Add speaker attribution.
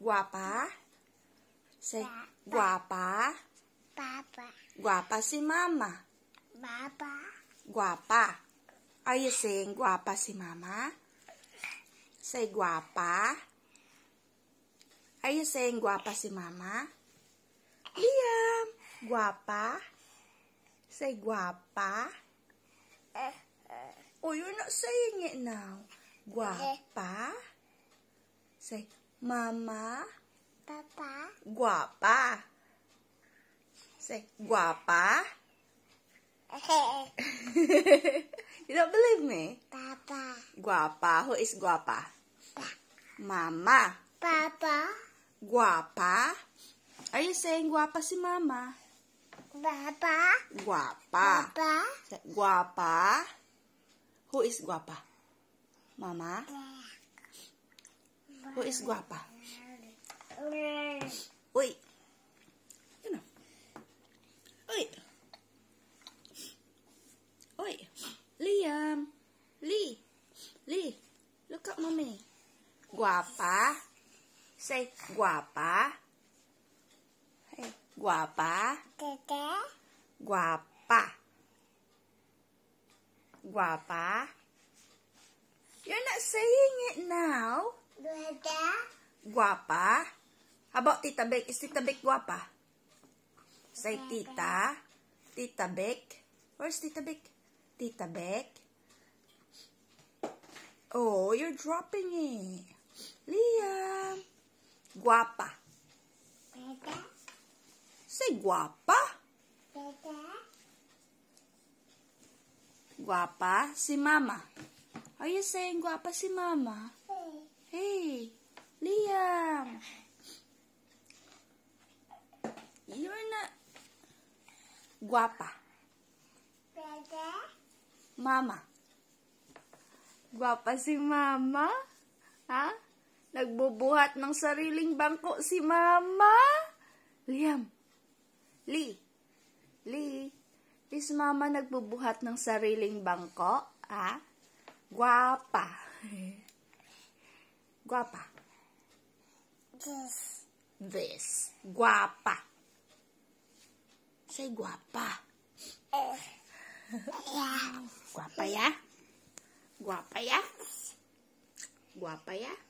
Speaker 1: Guapa? Say, guapa. Papa. Guapa si mama. Papa. Guapa. Are you saying guapa si mama? Say guapa. Are you saying guapa si mama? Liam, guapa. Say guapa. Oh, you're not saying it now. Guapa. Say Mama. Papa. Guapa. Say, guapa. you don't believe me? Papa. Guapa. Who is guapa? Pa. Mama. Papa. Guapa. Are you saying guapa si mama? Papa. Guapa. Papa. Say, guapa. Who is guapa? Mama. Mama. Who is guapa? Mm. Uy! Ano? Uy! Uy! Liam! Lee! Lee! Look at mommy! Guapa? Say, guapa? Hey. Guapa? Guapa? Guapa? Guapa? You're not saying it now guapa? How about Tita Beck? Is Tita Beck guapa? Say Tita. Tita Beck. Where's Tita Beck? Tita Beck. Oh, you're dropping it. Liam. Guapa. Tita. Say guapa. Guapa si mama. Are you saying guapa si mama? Guapa. Mama. Guapa si Mama. Ha? Nagbubuhat ng sariling bangko si Mama. Liam. Li. Li. Is Mama nagbubuhat ng sariling bangko? Ha? Guapa. Guapa. This. This. Guapa. Saya gua apa eh. iya. ya? gua apa ya? gua apa ya?